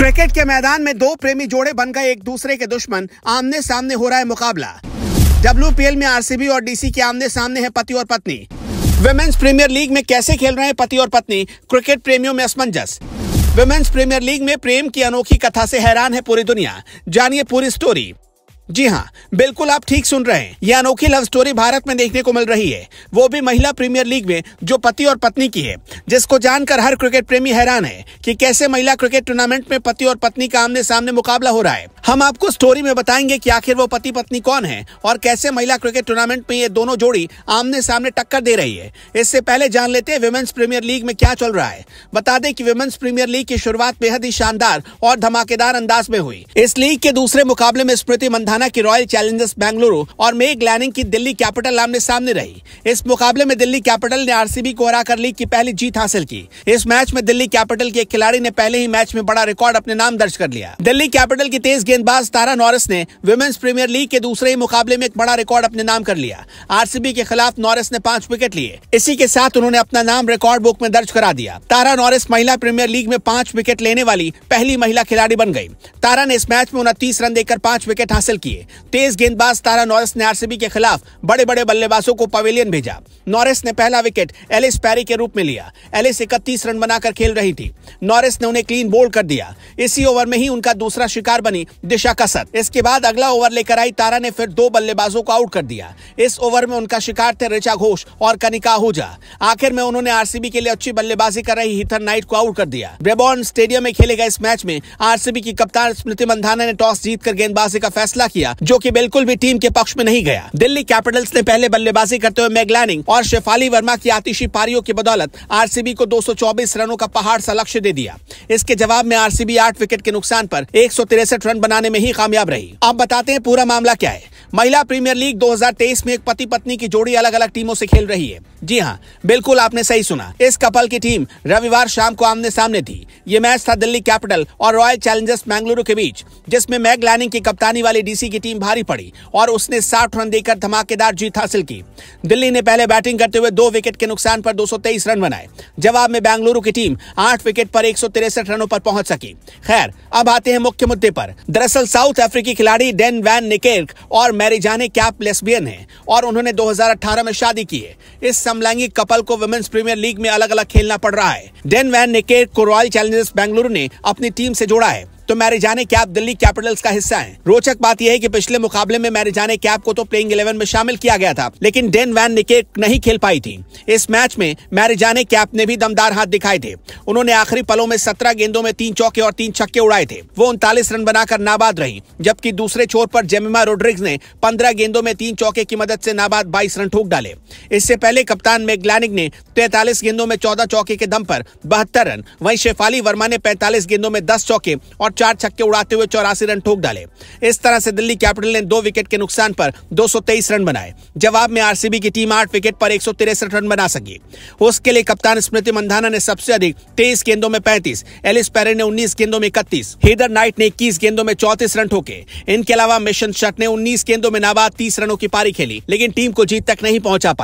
cricket के मैदान में दो प्रेमी जोड़े बन गए एक दूसरे के दुश्मन आमने सामने हो रहा है मुकाबला डब्ल्यू में आरसीबी और डीसी के आमने सामने है पति और पत्नी वेमेन्स प्रीमियर लीग में कैसे खेल रहे हैं पति और पत्नी क्रिकेट प्रेमियों में असमंजस वेमेन्स प्रीमियर लीग में प्रेम की अनोखी कथा से हैरान है पूरी दुनिया जानिए पूरी स्टोरी जी हाँ बिल्कुल आप ठीक सुन रहे हैं यह अनोखी लव स्टोरी भारत में देखने को मिल रही है वो भी महिला प्रीमियर लीग में जो पति और पत्नी की है जिसको जानकर हर क्रिकेट प्रेमी हैरान है कि कैसे महिला क्रिकेट टूर्नामेंट में पति और पत्नी का आमने सामने मुकाबला हो रहा है हम आपको स्टोरी में बताएंगे की आखिर वो पति पत्नी कौन है और कैसे महिला क्रिकेट टूर्नामेंट में ये दोनों जोड़ी आमने सामने टक्कर दे रही है इससे पहले जान लेते हैं वेमेन्स प्रीमियर लीग में क्या चल रहा है बता दें की वेमेन्स प्रीमियर लीग की शुरुआत बेहद ही शानदार और धमाकेदार अंदाज में हुई इस लीग के दूसरे मुकाबले में स्मृति मंधाना हरियाणा की रॉयल चैलेंजर्स बेंगलुरु और मेघ लैनिंग की दिल्ली कैपिटल आमने सामने रही इस मुकाबले में दिल्ली कैपिटल ने आरसीबी को हराकर लीग की पहली जीत हासिल की इस मैच में दिल्ली कैपिटल के एक खिलाड़ी ने पहले ही मैच में बड़ा रिकॉर्ड अपने नाम दर्ज कर लिया दिल्ली कैपिटल की तेज गेंदबाज तारा नॉरिस ने वुमेन्स प्रीमियर लीग के दूसरे ही मुकाबले में एक बड़ा रिकॉर्ड अपने नाम कर लिया आरसीबी के खिलाफ नॉरिस ने पांच विकेट लिए इसी के साथ उन्होंने अपना नाम रिकॉर्ड बुक में दर्ज करा दिया तारा नॉरिस महिला प्रीमियर लीग में पांच विकेट लेने वाली पहली महिला खिलाड़ी बन गई तारा ने इस मैच में उनतीस रन देकर पांच विकेट हासिल किया किए तेज गेंदबाज तारा नॉरिस ने आरसीबी के खिलाफ बड़े बड़े बल्लेबाजों को पवेलियन भेजा नॉरिस ने पहला विकेट एलिस पैरी के रूप में लिया एलिस इकतीस रन बनाकर खेल रही थी नॉरिस ने उन्हें क्लीन बोल्ड कर दिया इसी ओवर में ही उनका दूसरा शिकार बनी दिशा कसर इसके बाद अगला ओवर लेकर आई तारा ने फिर दो बल्लेबाजों को आउट कर दिया इस ओवर में उनका शिकार थे ऋचा घोष और कनिका आहूजा आखिर में उन्होंने आरसीबी के लिए अच्छी बल्लेबाजी कर रही हिथर नाइट को आउट कर दिया ब्रेबॉर्न स्टेडियम में खेले गए इस मैच में आरसीबी की कप्तान स्मृति मंधाना ने टॉस जीतकर गेंदबाजी का फैसला किया जो की बिल्कुल भी टीम के पक्ष में नहीं गया दिल्ली कैपिटल्स ने पहले बल्लेबाजी करते हुए मेगलैनिंग और शेफाली वर्मा की आतिशी पारियों की बदौलत आर को दो रनों का पहाड़ सा लक्ष्य दे दिया इसके जवाब में आर आठ विकेट के नुकसान आरोप एक रन बनाने में ही कामयाब रही अब बताते हैं पूरा मामला क्या है महिला प्रीमियर लीग 2023 में एक पति पत्नी की जोड़ी अलग अलग टीमों से खेल रही है जी हाँ बिल्कुल आपने सही सुना इस कपल की टीम रविवार शाम को आमने सामने थी ये मैच था दिल्ली कैपिटल और रॉयल चैलेंजर्स बेंगलुरु के बीच जिसमें मैग लैनिंग की कप्तानी वाली डीसी की टीम भारी पड़ी और उसने साठ रन देकर धमाकेदार जीत हासिल की दिल्ली ने पहले बैटिंग करते हुए दो विकेट के नुकसान पर दो रन बनाए जवाब में बेंगलुरु की टीम आठ विकेट पर एक रनों पर पहुंच सकी खैर अब आते हैं मुख्य मुद्दे पर दरअसल साउथ अफ्रीकी खिलाड़ी डेन वैन निकेर्क और मैरिजान एक कैप लेस्बियन है और उन्होंने 2018 में शादी की है इस समलैंगिक कपल को वुमेन्स प्रीमियर लीग में अलग अलग खेलना पड़ रहा है डेन वैन निकेट को रॉयल चैलेंजर्स बेंगलुरु ने अपनी टीम से जोड़ा है तो मैरिजाने कैप दिल्ली कैपिटल्स का हिस्सा है रोचक बात यह है की पिछले मुकाबले में मैरिजाने कैप को तो प्लेइंग इलेवन में शामिल किया गया था लेकिन डेन वैन निके नहीं खेल पाई थी इस मैच में मैरिजाने कैप ने भी दमदार हाथ दिखाए थे उन्होंने आखिरी पलों में सत्रह गेंदों में तीन चौके और तीन छक्के उड़ाए थे वो उनतालीस रन बनाकर नाबाद रही जबकि दूसरे छोर पर जेमिमा रोड्रिग्स ने पंद्रह गेंदों में तीन चौके की मदद से नाबाद बाईस रन ठोक डाले इससे पहले कप्तान मेगलैनिक ने तैतालीस गेंदों में चौदह चौके के दम पर बहत्तर रन वही शेफाली वर्मा ने पैंतालीस गेंदों में दस चौके और चार छक्के उड़ाते हुए चौरासी रन ठोक डाले इस तरह से दिल्ली कैपिटल ने दो विकेट के नुकसान पर 223 रन बनाए जवाब में आरसीबी की टीम आठ विकेट पर एक रन बना सकी उसके लिए कप्तान स्मृति मंधाना ने सबसे अधिक तेईस गेंदों में पैंतीस एलिस पेरे ने उन्नीस गेंदों में इकतीस हेदर नाइट ने इक्कीस गेंदों में चौतीस रन ठोके इनके अलावा मिशन शट ने उन्नीस गेंदों में नाबाद तीस रनों की पारी खेली लेकिन टीम को जीत तक नहीं पहुंचा